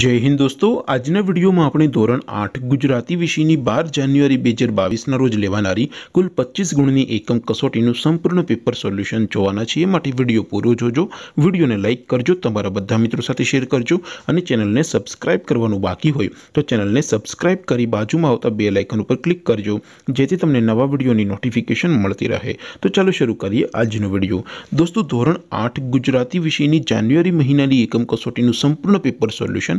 જય હિન્દ દોસ્તો આજના વિડીયોમાં આપણે ધોરણ આઠ ગુજરાતી વિષયની બાર જાન્યુઆરી બે હજાર બાવીસના રોજ લેવાનારી કુલ પચીસ ગુણની એકમ કસોટીનું સંપૂર્ણ પેપર સોલ્યુશન જોવાના છીએ માટે વિડીયો પૂરો જોજો વિડીયોને લાઇક કરજો તમારા બધા મિત્રો સાથે શેર કરજો અને ચેનલને સબસ્ક્રાઇબ કરવાનું બાકી હોય તો ચેનલને સબસ્ક્રાઇબ કરી બાજુમાં આવતા બે લાઇકન ઉપર ક્લિક કરજો જેથી તમને નવા વિડીયોની નોટિફિકેશન મળતી રહે તો ચાલો શરૂ કરીએ આજનો વિડીયો દોસ્તો ધોરણ આઠ ગુજરાતી વિષયની જાન્યુઆરી મહિનાની એકમ કસોટીનું સંપૂર્ણ paper solution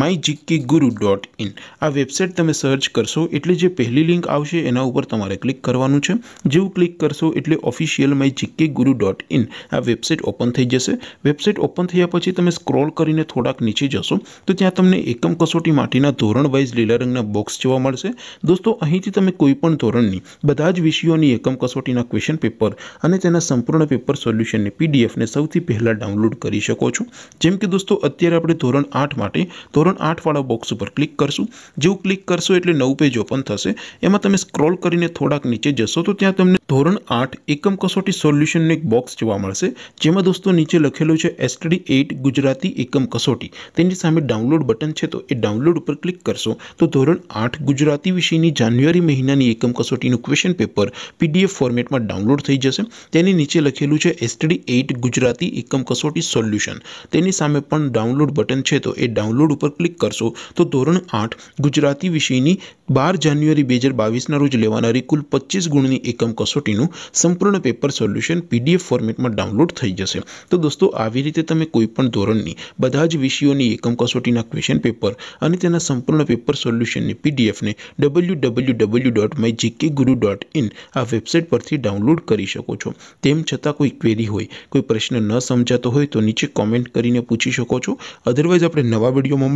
my G K ડોટ ઇન આ વેબસાઇટ તમે સર્ચ કરશો એટલે જે પહેલી લિંક આવશે એના ઉપર તમારે ક્લિક કરવાનું છે જેવું ક્લિક કરશો એટલે ઓફિશિયલ માય જીકે ગુરુ ડોટ ઇન આ વેબસાઇટ ઓપન થઈ જશે વેબસાઇટ ઓપન થયા પછી તમે સ્ક્રોલ કરીને થોડાક નીચે જશો તો ત્યાં તમને એકમ કસોટી માટેના ધોરણ વાઇઝ લીલા રંગના બોક્સ જોવા મળશે દોસ્તો અહીંથી તમે કોઈપણ ધોરણની બધા જ વિષયોની એકમ કસોટીના ક્વેશ્ચન પેપર અને તેના સંપૂર્ણ પેપર સોલ્યુશનની પીડીએફને સૌથી પહેલાં ડાઉનલોડ કરી શકો છો જેમ કે દોસ્તો અત્યારે આપણે ધોરણ આઠ માટે ધોરણ ધોરણ 8 વાળો બોક્સ ઉપર ક્લિક કરશો જેઉ ક્લિક કરશો એટલે નવ પેજ ઓપન થશે એમાં તમે સ્ક્રોલ કરીને થોડાક નીચે જશો તો ત્યાં તમને ધોરણ 8 એકમ કસોટી સોલ્યુશનનો એક બોક્સ જોવા મળશે જેમાં દોસ્તો નીચે લખેલું છે STD 8 ગુજરાતી એકમ કસોટી તેની સામે ડાઉનલોડ બટન છે તો એ ડાઉનલોડ ઉપર ક્લિક કરશો તો ધોરણ 8 ગુજરાતી વિષયની જાન્યુઆરી મહિનાની એકમ કસોટીનું ક્વેશ્ચન પેપર PDF ફોર્મેટમાં ડાઉનલોડ થઈ જશે તેની નીચે લખેલું છે STD 8 ગુજરાતી એકમ કસોટી સોલ્યુશન તેની સામે પણ ડાઉનલોડ બટન છે તો એ ડાઉનલોડ ઉપર ક્લિક કરશો તો ધોરણ આઠ ગુજરાતી વિષયની બાર જાન્યુઆરી બે હજાર બાવીસના રોજ લેવાનારી કુલ પચીસ ગુણની એકમ કસોટીનું સંપૂર્ણ પેપર સોલ્યુશન પીડીએફ ફોર્મેટમાં ડાઉનલોડ થઈ જશે તો દોસ્તો આવી રીતે તમે કોઈપણ ધોરણની બધા જ વિષયોની એકમ કસોટીના ક્વેશ્ચન પેપર અને તેના સંપૂર્ણ પેપર સોલ્યુશનની પીડીએફને W W W dot my G K ડોટ ઇન આ વેબસાઇટ પરથી ડાઉનલોડ કરી શકો છો તેમ છતાં કોઈ ક્વેરી હોય કોઈ પ્રશ્ન ન સમજાતો હોય તો નીચે કોમેન્ટ કરીને પૂછી શકો છો અધરવાઇઝ આપણે નવા વિડીયોમાં